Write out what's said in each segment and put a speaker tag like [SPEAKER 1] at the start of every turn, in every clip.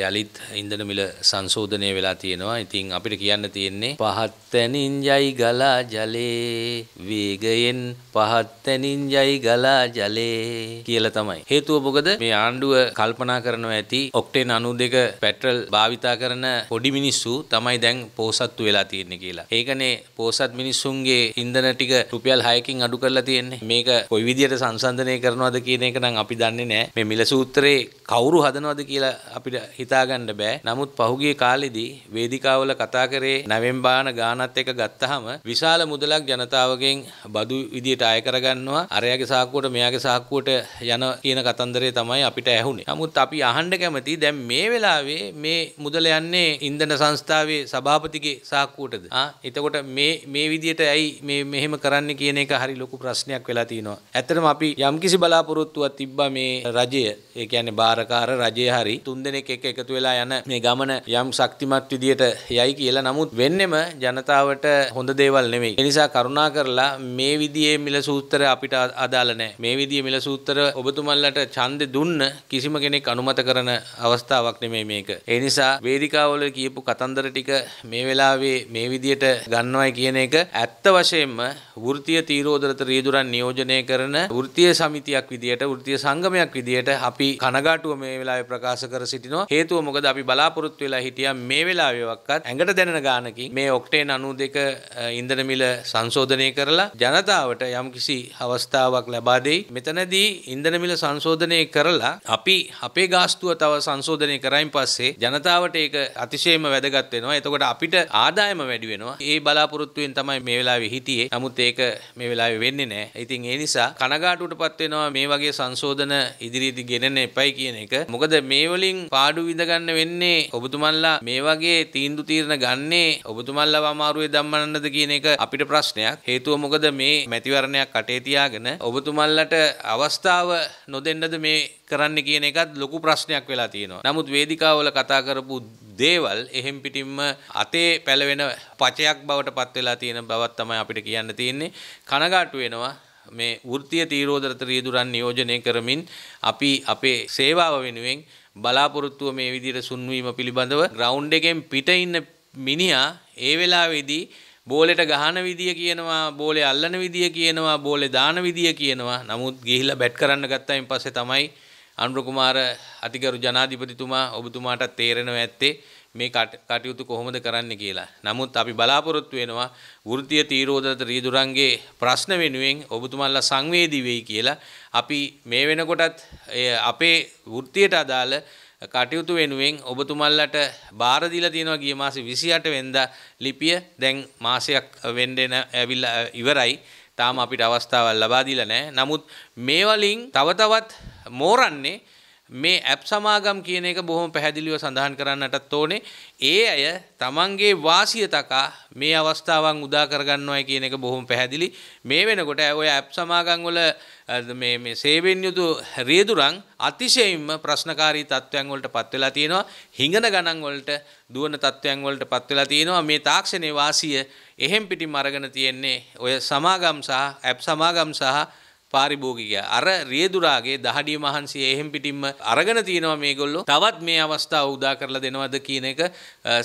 [SPEAKER 1] යළිත් ඉන්ධන මිල සංශෝධනය වෙලා තියෙනවා. ඉතින් අපිට කියන්න තියෙන්නේ පහත් තැනින් යයි ගලා ජලේ වේගයෙන් පහත් තැනින් යයි ගලා ජලේ කියලා තමයි. හේතුව මොකද? මේ ආණ්ඩුව කල්පනා කරනවා ඇති ඔක්ටේන් 92 පෙට්‍රල් භාවිතා කරන පොඩි මිනිස්සු තමයි දැන් පෝසත්තු වෙලා තියෙන්නේ කියලා. ඒකනේ පෝසත් මිනිස්සුන්ගේ ඉන්ධන ටික රුපියල් 6කින් අඩු කරලා තියෙන්නේ. මේක කොයි විදියට සංසන්දනය කරනවද කියන එක නම් අපි දන්නේ නැහැ. මේ මිල සූත්‍රේ කවුරු හදනවද කියලා අපිට හිතාගන්න බෑ. නමුත් පහුගිය කාලෙදී වේදිකාවල කතා කරේ නැවෙන් බාන ගානත් එක ගත්තහම විශාල මුදලක් ජනතාවගෙන් බදු විදියට අය කරගන්නවා. අරයාගේ සාක්කුවට මෙයාගේ සාක්කුවට යන කියන කතන්දරේ තමයි අපිට ඇහුනේ. නමුත් අපි අහන්න කැමති දැන් මේ වෙලාවේ මේ මුදල යන්නේ ඉන්ධන සංස්ථාවේ සභාපතිගේ සාක්කුවටද? ආ එතකොට මේ මේ විදියට ඇයි මේ මෙහෙම කරන්න කියන එක හරි ලොකු ප්‍රශ්නයක් වෙලා තිනවා. ඇත්තටම අපි යම්කිසි බලාපොරොත්තුවක් තිබ්බා මේ රජය, ඒ කියන්නේ බාරකාර රජය හරි තුන් දෙනෙක් එක්ක එකතු වෙලා යන මේ ගමන යම් ශක්තිමත් විදියට යයි කියලා නමුත් වෙන්නෙම ජනතාවට හොඳ දේවල් නෙමෙයි. ඒ නිසා කරුණා කරලා මේ විදිහේ මිල සූත්‍ර අපිට අදාළ නැහැ. මේ විදිහේ මිල සූත්‍ර ඔබතුමන්ලට ඡන්දෙ දුන්න කිසිම කෙනෙක් අනුමත කරන අවස්ථාවක් නෙමෙයි මේක. ඒ නිසා වේදිකාවල කියපු කතන්දර ටික මේ වෙලාවේ මේ විදියට ගන්නවයි කියන එක ඇත්ත වශයෙන්ම වෘත්තීය තීරෝදරත රියදුරන් නියෝජනය කරන වෘත්තීය සමිතියක් විදියට වෘත්තීය සංගමයක් විදියට අපි කනගාටුව මේ වෙලාවේ ප්‍රකාශ කර සිටිනවා. හේතුව මොකද අපි බලාපොරොත්තු වෙලා හිටියා මේ වෙලාවේ වක්වත් ඇඟට දැනෙන ගානකින් මේ ඔක්ටේන් 92 ඉන්ධන මිල සංශෝධනය කරලා ජනතාවට යම්කිසි අවස්ථාවක් ලබා දෙයි. මෙතනදී ඉන්ධන මිල සංශෝධනය කරලා අපි අපේ ගාස්තුව තව සංශෝධනය කරයින් පස්සේ ජනතාවට ඒක අතිශයම වැදගත් වෙනවා. එතකොට අපිට ආදායම වැඩි වෙනවා. ඒ බලාපොරොත්තුවෙන් තමයි මේ වෙලාවේ හිටියේ. නමුත් ඒක මේ වෙලාවේ වෙන්නේ නැහැ. ඉතින් ඒ නිසා කනගාටුවටපත් වෙනවා මේ වගේ සංශෝධන ඉදිරියේදී ගෙනෙන්න එපයි කියන එක. මොකද මේ වලින් පාඩු විඳගන්න වෙන්නේ ඔබතුමන්ලා මේ වගේ තීන්දු තීරණ ගන්නේ ඔබතුමන්ලා අමාරුවේ දම්මනන්නද කියන එක අපිට ප්‍රශ්නයක් හේතුව මොකද මේ මැතිවරණයක් කටේ තියාගෙන ඔබතුමන්ලට අවස්ථාව නොදෙන්නද මේ කරන්න කියන එකත් ලොකු ප්‍රශ්නයක් වෙලා තියෙනවා. නමුත් වේදිකාවල කතා කරපු දේවල් එහෙම් පිටින්ම අතේ පැලවෙන පචයක් බවට පත් වෙලා තියෙන බවත් තමයි අපිට කියන්න තියෙන්නේ. කනගාටු වෙනවා මේ වෘත්තීය තීරෝදරත රියදුරන් නියෝජනය කරමින් අපි අපේ සේවාව වෙනුවෙන් බලාපොරොත්තුව මේ විදිහට සුන්වීම පිළිබඳව ග්‍රවුන්ඩ් එකෙන් පිට ඉන්න මිනිහා ඒ වෙලාවේදී බෝලෙට ගහන විදිය කියනවා බෝලේ අල්ලන විදිය කියනවා බෝලේ දාන විදිය කියනවා නමුත් ගිහිල්ලා බැට් කරන්න ගත්තයින් පස්සේ තමයි අනුර කුමාර අතිගරු ජනාධිපතිතුමා ඔබතුමාට තේරෙනවා ඇත්තේ මේ කටයුතු කොහොමද කරන්න කියලා. නමුත් අපි බලාපොරොත්තු වෙනවා වෘත්තීය තීරෝදත රීදුරන්ගේ ප්‍රශ්න වෙනුවෙන් ඔබතුමන්ලා සංවේදී වෙයි කියලා. අපි මේ වෙනකොටත් අපේ වෘත්තියට අදාළ කටයුතු වෙනුවෙන් ඔබතුමල්ලට බාර දීලා තියෙනවා ගිය මාසේ 28 වෙනිදා ලිපිය දැන් මාසයක් වෙන්න ඇවිල්ලා ඉවරයි. තාම අපිට අවස්ථාවක් ලබා දීලා නැහැ. නමුත් මේ වලින් තව තවත් මෝරන්නේ මේ ඇප් සමාගම් කියන එක බොහොම පැහැදිලිව සඳහන් කරන්නටත් ඕනේ. ඒ අය තමන්ගේ වාසිය තකා මේ අවස්ථාවන් උදා කරගන්නවයි කියන එක බොහොම පැහැදිලි. මේ වෙනකොට ඔය ඇප් සමාගම් වල මේ මේ සේවෙන් යුතු රියදුරන් අතිශයින්ම ප්‍රශ්නකාරී තත්ත්වයන් වලට පත් වෙලා තියෙනවා. හිඟන ගණන් වලට දුවන තත්ත්වයන් වලට පත් වෙලා තියෙනවා. මේ තාක්ෂණයේ වාසිය එහෙම් පිටින් අරගෙන තියෙන්නේ ඔය සමාගම් සහ ඇප් සමාගම් සහ පාරිභෝගිකය. අර රියදුරාගේ දහඩිය මහන්සිය එහෙම් පිටින්ම අරගෙන තියෙනවා මේගොල්ලෝ. තවත් මේ අවස්ථාව උදා කරලා දෙනවද කියන එක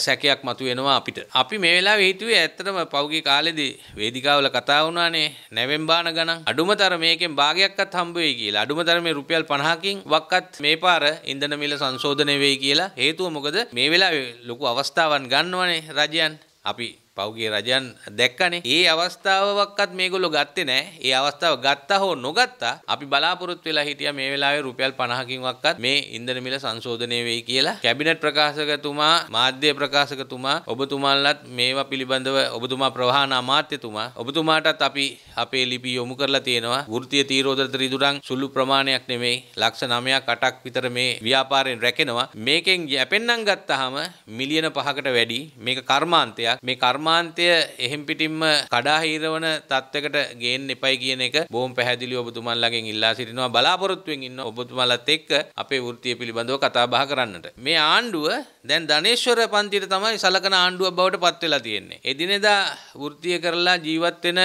[SPEAKER 1] සැකයක් මතුවෙනවා අපිට. අපි මේ වෙලාවේ හිතුවේ ඇත්තටම පෞගේ කාලෙදී වේදිකාවල කතා වුණානේ නැවෙන් බාන ගණන් අඩුමතර මේකෙන් භාගයක්වත් හම්බ වෙයි කියලා. අඩුමතර මේ රුපියල් 50කින් වක්වත් මේ පාර ඉන්ධන මිල සංශෝධනය වෙයි කියලා. හේතුව මොකද මේ වෙලාවේ ලොකු අවස්ථාවන් ගන්නවනේ රජයන්. අපි පෞගේ රජන් දැක්කනේ. ඒ අවස්ථාවක්වත් මේගොල්ලෝ ගත්තේ නැහැ. ඒ අවස්ථාව ගත්තා හෝ නොගත්තා අපි බලාපොරොත්තු වෙලා හිටියා මේ වෙලාවේ රුපියල් 50කින්වත් මේ ඉන්ධන මිල සංශෝධනය වෙයි කියලා. කැබිනට් ප්‍රකාශකතුමා, මාධ්‍ය ප්‍රකාශකතුමා ඔබතුමාලත් මේවා පිළිබඳව ඔබතුමා ප්‍රවාහන අමාත්‍යතුමා ඔබතුමාටත් අපි අපේ ලිපි යොමු කරලා තියෙනවා වෘත්තීය තීරෝදන ත්‍රිදුරන් සුළු ප්‍රමාණයක් නෙමෙයි ලක්ෂ 9ක් 8ක් විතර මේ ව්‍යාපාරයෙන් රැකෙනවා මේකෙන් යැපෙන්නම් ගත්තාම මිලියන 5කට වැඩි මේක කර්මාන්තයක් මේ කර්ම කර්මාන්තය එහෙම් පිටින්ම කඩා හිරවන තත්වයකට ගේන්න එපයි කියන එක බොහොම පැහැදිලිව ඔබතුමන්ලාගෙන් ඉල්ලා සිටිනවා බලාපොරොත්තුෙන් ඉන්න ඔබතුමන්ලත් එක්ක අපේ වෘත්තිය පිළිබඳව කතා බහ කරන්නට. මේ ආණ්ඩුව දැන් ධනේශ්වර පන්තියට තමයි සලකන ආණ්ඩුවක් බවට පත් වෙලා තියෙන්නේ. එදිනෙදා වෘත්තිය කරලා ජීවත් වෙන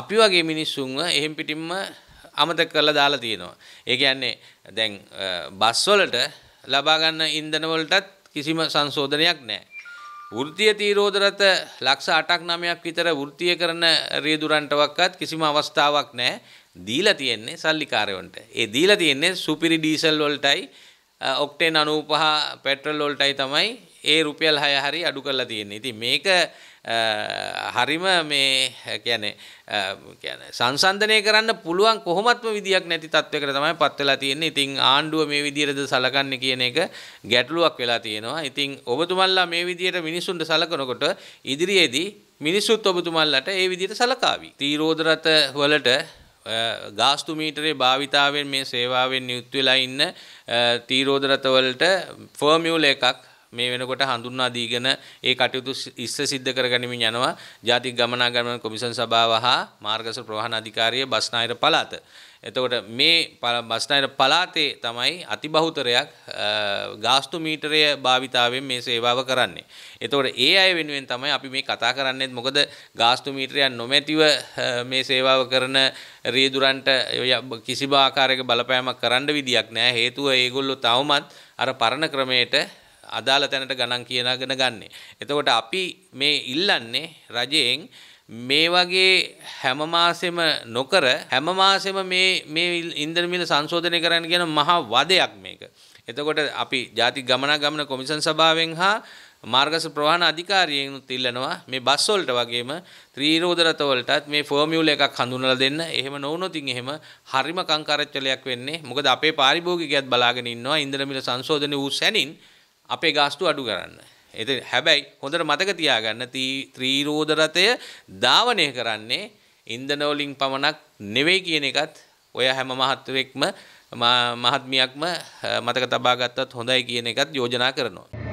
[SPEAKER 1] අපි වගේ මිනිස්සුන්ව එහෙම් පිටින්ම අමතක කරලා දාලා තියෙනවා. ඒ කියන්නේ දැන් බස් වලට ලබා ගන්න ඉන්ධන වලටත් කිසිම සංශෝධනයක් නැහැ. වෘතිය තීරෝදරත ලක්ෂ 8ක් 9ක් විතර වෘතිය කරන රියදුරන්ටවත් කිසිම අවස්ථාවක් නැහැ. දීලා තියෙන්නේ සල්ලිකාරයන්ට. ඒ දීලා තියෙන්නේ සුපිරි ඩීසල් වලටයි ඔක්ටේන් 95 පෙට්‍රල් වලටයි තමයි ඒ රුපියල් 6 හරි අඩු කරලා තියෙන්නේ. ඉතින් මේක හරිම මේ කියන්නේ කියන්නේ සංසන්දනය කරන්න පුළුවන් කොහොමත්ම විදියක් නැති තත්වයකට තමයි පත් වෙලා තියෙන්නේ. ඉතින් ආණ්ඩුව මේ විදියටද සලකන්නේ කියන එක ගැටලුවක් වෙලා තියෙනවා. ඉතින් ඔබතුමන්ලා මේ විදියට මිනිසුන්ට සලකනකොට ඉදිරියේදී මිනිසුත් ඔබතුමන්ලට ඒ විදියට සලකාවි. තීරෝද රට වලට ගාස්තු මීටරේ භාවිතාවෙන් මේ සේවාවෙන් නියුත් වෙලා ඉන්න තීරෝද රට වලට ෆර්මියුලා එකක් මේ වෙනකොට හඳුන්වා දීගෙන ඒ කටයුතු ඉස්ස සිද්ධ කරගනිමින් යනවා ජාතික ගමනාගමන කොමිෂන් සභාව හා මාර්ගස ප්‍රවාහන අධිකාරිය බස්නාහිර පළාත. එතකොට මේ බස්නාහිර පළාතේ තමයි අතිබහුතරයක් ගාස්තු මීටරය භාවිතාවෙන් මේ සේවාව කරන්නේ. එතකොට ඒ අය වෙනුවෙන් තමයි අපි මේ කතා කරන්නේ. මොකද ගාස්තු මීටරයක් නොමැතිව මේ සේවාව කරන රියදුරන්ට කිසිම ආකාරයක බලපෑමක් කරන්න විදියක් නෑ. හේතුව ඒගොල්ලෝ තවමත් අර පරණ ක්‍රමයට අදාළ තැනට ගණන් කියනගෙන ගන්නේ. එතකොට අපි මේ ඉල්ලන්නේ රජයෙන් මේ වගේ හැම මාසෙම නොකර හැම මාසෙම මේ මේ ඉන්ධන මිල සංශෝධනය කරන්න කියන මහා වදයක් මේක. එතකොට අපි ජාති ගමනාගමන කොමිෂන් සභාවෙන් හා මාර්ගස ප්‍රවාහන අධිකාරියෙන් ඉල්ලනවා මේ බස් වලට වගේම ත්‍රිරෝද රත වලටත් මේ ෆෝමියුලා එකක් හඳුනලා දෙන්න. එහෙම නොවුනොත් ඉතින් එහෙම හරිම කංකරච්චලයක් වෙන්නේ. මොකද අපේ පාරිභෝගිකයත් බලාගෙන ඉන්නවා ඉන්ධන මිල සංශෝධනය වූ සැනින් අපේ ගාස්තු අඩු කරන්න. එති හැබැයි හොඳට මතක තියාගන්න ත්‍රීරෝධ රථය ධාවනය කරන්නේ ඉන්දනෝලින් පමණක් නෙවෙයි කියන එකත් ඔය හැම මහත්වෙක්ම මහත්මියක්ම මතක තබා ගත්තත් හොඳයි කියන එකත් යෝජනා කරනවා.